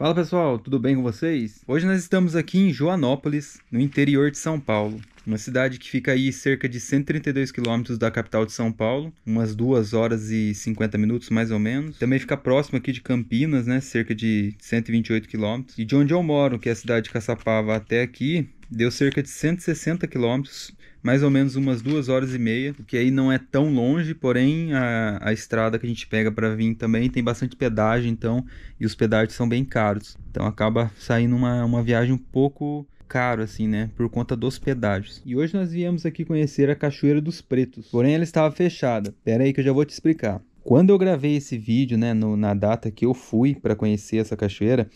Fala pessoal, tudo bem com vocês? Hoje nós estamos aqui em Joanópolis, no interior de São Paulo. Uma cidade que fica aí cerca de 132 quilômetros da capital de São Paulo, umas 2 horas e 50 minutos mais ou menos. Também fica próximo aqui de Campinas, né, cerca de 128 quilômetros. E de onde eu moro, que é a cidade de Caçapava, até aqui, deu cerca de 160 quilômetros, mais ou menos umas duas horas e meia, que aí não é tão longe, porém a, a estrada que a gente pega para vir também tem bastante pedágio, então, e os pedágios são bem caros. Então acaba saindo uma, uma viagem um pouco caro, assim, né? Por conta dos pedágios. E hoje nós viemos aqui conhecer a Cachoeira dos Pretos. Porém, ela estava fechada. Pera aí que eu já vou te explicar. Quando eu gravei esse vídeo, né, no, na data que eu fui para conhecer essa cachoeira,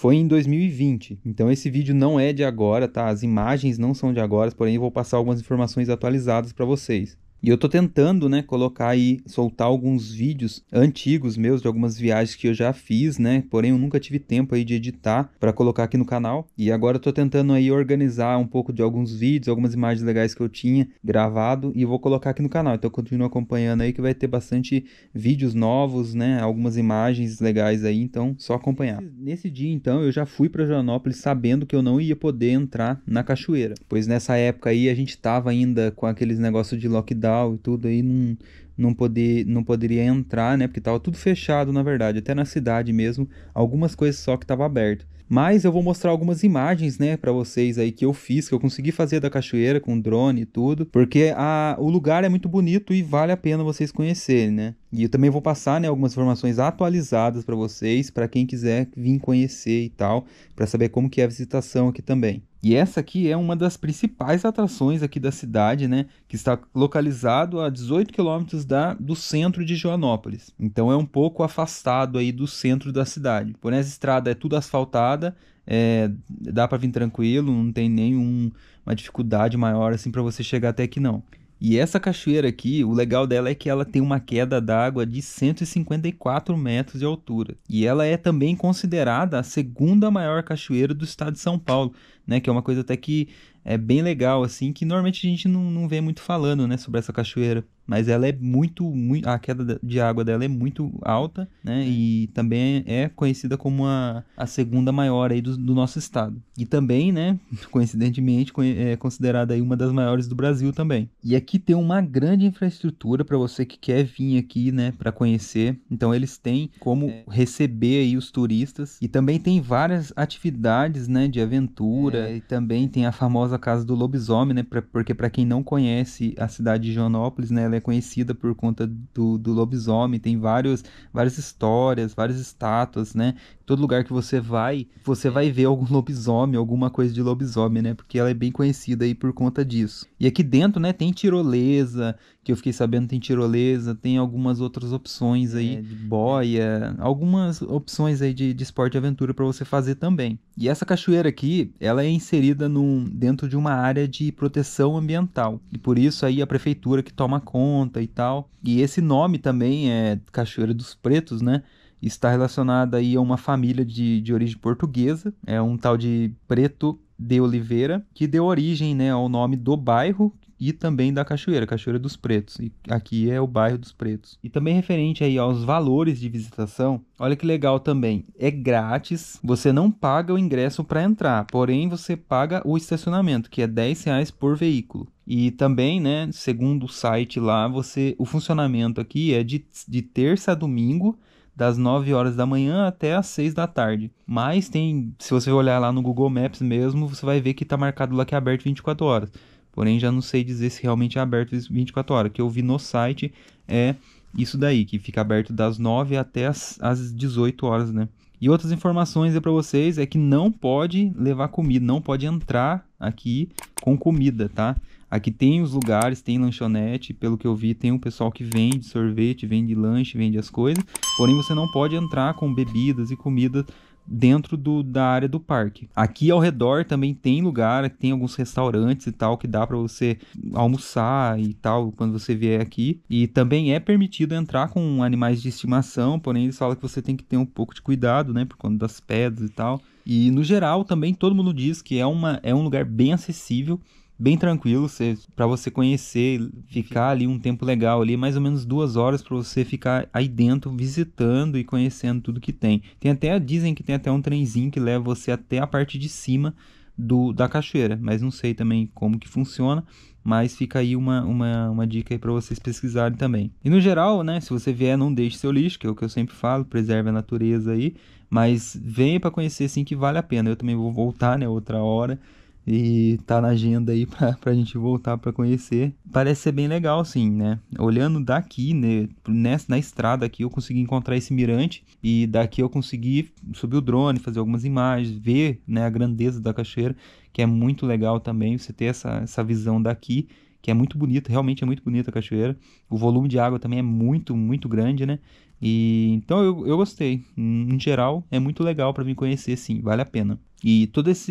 foi em 2020. Então esse vídeo não é de agora, tá? As imagens não são de agora, porém eu vou passar algumas informações atualizadas para vocês. E eu tô tentando, né, colocar aí, soltar alguns vídeos antigos meus de algumas viagens que eu já fiz, né? Porém, eu nunca tive tempo aí de editar para colocar aqui no canal. E agora eu tô tentando aí organizar um pouco de alguns vídeos, algumas imagens legais que eu tinha gravado e vou colocar aqui no canal. Então, continua acompanhando aí que vai ter bastante vídeos novos, né? Algumas imagens legais aí, então só acompanhar. Nesse dia, então, eu já fui para Joanópolis sabendo que eu não ia poder entrar na cachoeira, pois nessa época aí a gente tava ainda com aqueles negócios de lockdown tal e tudo aí não não poder não poderia entrar, né? Porque tava tudo fechado, na verdade, até na cidade mesmo, algumas coisas só que tava aberto. Mas eu vou mostrar algumas imagens, né, para vocês aí que eu fiz, que eu consegui fazer da cachoeira com drone e tudo, porque a, o lugar é muito bonito e vale a pena vocês conhecerem, né? E eu também vou passar, né, algumas informações atualizadas para vocês, para quem quiser vir conhecer e tal, para saber como que é a visitação aqui também. E essa aqui é uma das principais atrações aqui da cidade, né? Que está localizado a 18 quilômetros do centro de Joanópolis. Então é um pouco afastado aí do centro da cidade. Porém, essa estrada é tudo asfaltada, é, dá para vir tranquilo, não tem nenhuma dificuldade maior assim para você chegar até aqui não. E essa cachoeira aqui, o legal dela é que ela tem uma queda d'água de 154 metros de altura. E ela é também considerada a segunda maior cachoeira do estado de São Paulo, né? Que é uma coisa até que é bem legal, assim, que normalmente a gente não, não vê muito falando, né, sobre essa cachoeira. Mas ela é muito, muito. A queda de água dela é muito alta, né? É. E também é conhecida como a, a segunda maior aí do, do nosso estado. E também, né, coincidentemente, é considerada aí uma das maiores do Brasil também. E aqui tem uma grande infraestrutura para você que quer vir aqui, né, para conhecer. Então eles têm como é. receber aí os turistas. E também tem várias atividades, né, de aventura. É. E também tem a famosa famosa casa do lobisomem, né? Pra, porque para quem não conhece a cidade de Joanópolis, né? Ela é conhecida por conta do, do lobisomem. Tem vários, várias histórias, várias estátuas, né? Todo lugar que você vai, você vai ver algum lobisomem, alguma coisa de lobisomem, né? Porque ela é bem conhecida aí por conta disso. E aqui dentro, né? Tem tirolesa, que eu fiquei sabendo tem tirolesa, tem algumas outras opções aí é, de boia, algumas opções aí de, de esporte e aventura para você fazer também. E essa cachoeira aqui, ela é inserida num, dentro dentro de uma área de proteção ambiental. E por isso aí a prefeitura que toma conta e tal. E esse nome também é Cachoeira dos Pretos, né? Está relacionada aí a uma família de, de origem portuguesa, é um tal de Preto de Oliveira, que deu origem né, ao nome do bairro e também da Cachoeira, Cachoeira dos Pretos. E aqui é o bairro dos Pretos. E também referente aí aos valores de visitação, olha que legal também. É grátis, você não paga o ingresso para entrar, porém você paga o estacionamento, que é 10 reais por veículo. E também, né, segundo o site lá, você o funcionamento aqui é de, de terça a domingo, das 9 horas da manhã até as 6 da tarde. Mas tem, se você olhar lá no Google Maps mesmo, você vai ver que está marcado lá que é aberto 24 horas. Porém, já não sei dizer se realmente é aberto 24 horas. O que eu vi no site é isso daí, que fica aberto das 9 até as, as 18 horas, né? E outras informações aí para vocês é que não pode levar comida, não pode entrar aqui com comida, tá? Aqui tem os lugares, tem lanchonete, pelo que eu vi, tem um pessoal que vende sorvete, vende lanche, vende as coisas. Porém, você não pode entrar com bebidas e comidas dentro do, da área do parque. Aqui ao redor também tem lugar, tem alguns restaurantes e tal que dá para você almoçar e tal quando você vier aqui. E também é permitido entrar com animais de estimação, porém eles falam que você tem que ter um pouco de cuidado, né, por conta das pedras e tal. E no geral também todo mundo diz que é, uma, é um lugar bem acessível bem tranquilo para você conhecer, ficar ali um tempo legal ali, mais ou menos duas horas para você ficar aí dentro visitando e conhecendo tudo que tem. Tem até dizem que tem até um trenzinho que leva você até a parte de cima do da cachoeira, mas não sei também como que funciona. Mas fica aí uma, uma, uma dica para vocês pesquisarem também. E no geral, né, se você vier, não deixe seu lixo, que é o que eu sempre falo, preserve a natureza aí. Mas venha para conhecer, assim que vale a pena. Eu também vou voltar, né, outra hora e tá na agenda aí pra, pra gente voltar para conhecer. Parece ser bem legal, sim, né? Olhando daqui, né, nessa, na estrada aqui, eu consegui encontrar esse mirante e daqui eu consegui subir o drone, fazer algumas imagens, ver né, a grandeza da cachoeira, que é muito legal também você ter essa, essa visão daqui que é muito bonito, realmente é muito bonita a cachoeira. O volume de água também é muito, muito grande, né? E então eu, eu gostei. Em geral, é muito legal para mim conhecer, sim, vale a pena. E todas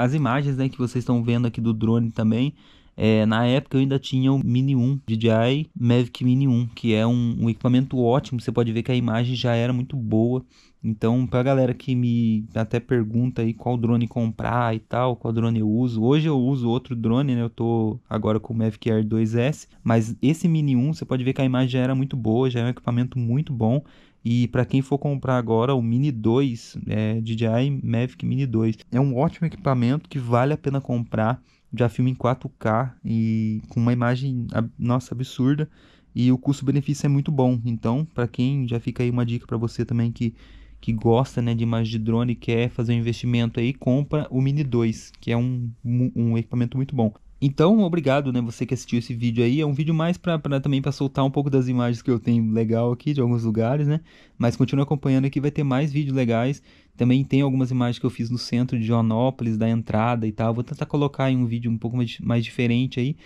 as imagens né, que vocês estão vendo aqui do drone também, é, na época eu ainda tinha o Mini 1, DJI Mavic Mini 1, que é um, um, equipamento ótimo. Você pode ver que a imagem já era muito boa, então, pra galera que me até pergunta aí qual drone comprar e tal, qual drone eu uso. Hoje eu uso outro drone, né? Eu tô agora com o Mavic Air 2S, mas esse Mini 1, você pode ver que a imagem já era muito boa, já é um equipamento muito bom. E para quem for comprar agora o Mini 2, é, DJI Mavic Mini 2, é um ótimo equipamento que vale a pena comprar. Já filma em 4K e com uma imagem, nossa, absurda. E o custo-benefício é muito bom. Então, para quem já fica aí uma dica para você também que que gosta né, de imagem de drone e quer fazer um investimento aí, compra o Mini 2, que é um, um equipamento muito bom. Então, obrigado, né, você que assistiu esse vídeo aí. É um vídeo mais para também para soltar um pouco das imagens que eu tenho legal aqui de alguns lugares, né? Mas continua acompanhando aqui, vai ter mais vídeos legais. Também tem algumas imagens que eu fiz no centro de Joanópolis, da entrada e tal. Vou tentar colocar em um vídeo um pouco mais, mais diferente aí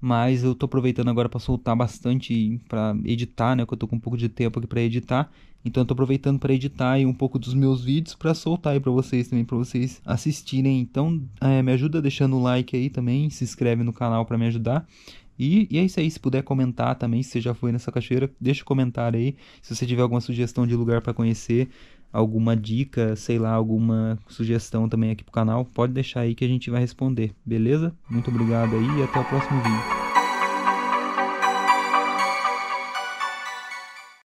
mas eu tô aproveitando agora para soltar bastante para editar, né, que eu tô com um pouco de tempo aqui para editar. Então eu tô aproveitando para editar aí um pouco dos meus vídeos para soltar aí para vocês também, para vocês assistirem. Então, é, me ajuda deixando o like aí também, se inscreve no canal para me ajudar. E, e, é isso aí, se puder comentar também, se você já foi nessa cachoeira, deixa o um comentário aí, se você tiver alguma sugestão de lugar para conhecer, alguma dica, sei lá, alguma sugestão também aqui pro canal, pode deixar aí que a gente vai responder, beleza? Muito obrigado aí e até o próximo vídeo.